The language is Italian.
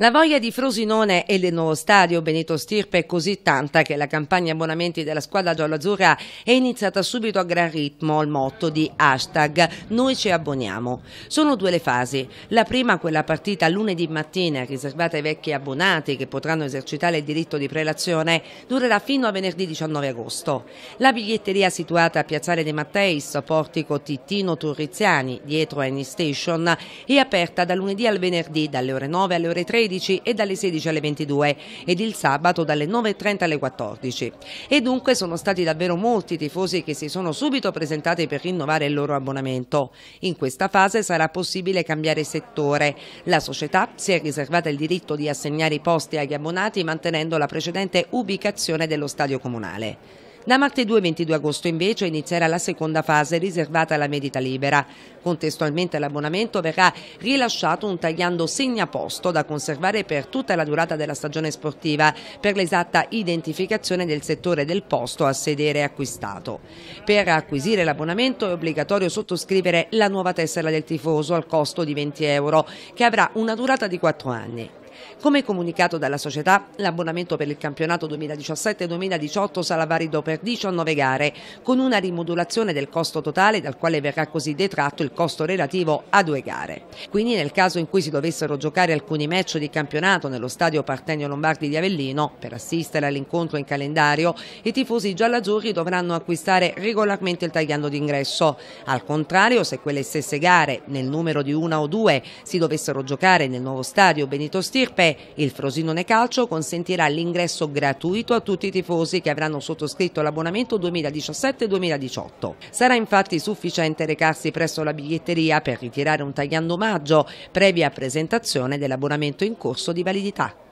La voglia di Frosinone e del nuovo stadio Benito Stirpe è così tanta che la campagna abbonamenti della squadra gialloazzurra è iniziata subito a gran ritmo al motto di hashtag Noi ci abboniamo. Sono due le fasi. La prima, quella partita lunedì mattina, riservata ai vecchi abbonati che potranno esercitare il diritto di prelazione, durerà fino a venerdì 19 agosto. La biglietteria situata a Piazzale De Matteis, portico Tittino Turriziani, dietro Any Station, è aperta da lunedì al venerdì dalle ore 9 alle ore 13 16 e dalle 16 alle 22 ed il sabato dalle 9.30 alle 14. E dunque sono stati davvero molti tifosi che si sono subito presentati per rinnovare il loro abbonamento. In questa fase sarà possibile cambiare settore. La società si è riservata il diritto di assegnare i posti agli abbonati mantenendo la precedente ubicazione dello stadio comunale. Da martedì 22 agosto invece inizierà la seconda fase riservata alla medita libera. Contestualmente all'abbonamento verrà rilasciato un tagliando segnaposto da conservare per tutta la durata della stagione sportiva per l'esatta identificazione del settore del posto a sedere acquistato. Per acquisire l'abbonamento è obbligatorio sottoscrivere la nuova tessera del tifoso al costo di 20 euro che avrà una durata di 4 anni. Come comunicato dalla società, l'abbonamento per il campionato 2017-2018 sarà valido per 19 gare, con una rimodulazione del costo totale dal quale verrà così detratto il costo relativo a due gare. Quindi nel caso in cui si dovessero giocare alcuni match di campionato nello stadio Partenio Lombardi di Avellino, per assistere all'incontro in calendario, i tifosi giallazzurri dovranno acquistare regolarmente il tagliando d'ingresso. Al contrario, se quelle stesse gare, nel numero di una o due, si dovessero giocare nel nuovo stadio Benito Stirpe, Irpe. Il Frosinone Calcio consentirà l'ingresso gratuito a tutti i tifosi che avranno sottoscritto l'abbonamento 2017-2018. Sarà infatti sufficiente recarsi presso la biglietteria per ritirare un tagliando omaggio, previa presentazione dell'abbonamento in corso di validità.